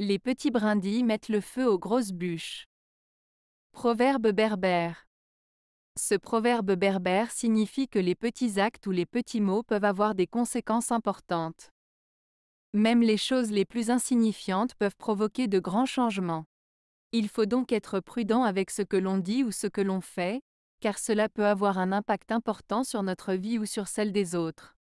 Les petits brindilles mettent le feu aux grosses bûches. Proverbe berbère. Ce proverbe berbère signifie que les petits actes ou les petits mots peuvent avoir des conséquences importantes. Même les choses les plus insignifiantes peuvent provoquer de grands changements. Il faut donc être prudent avec ce que l'on dit ou ce que l'on fait, car cela peut avoir un impact important sur notre vie ou sur celle des autres.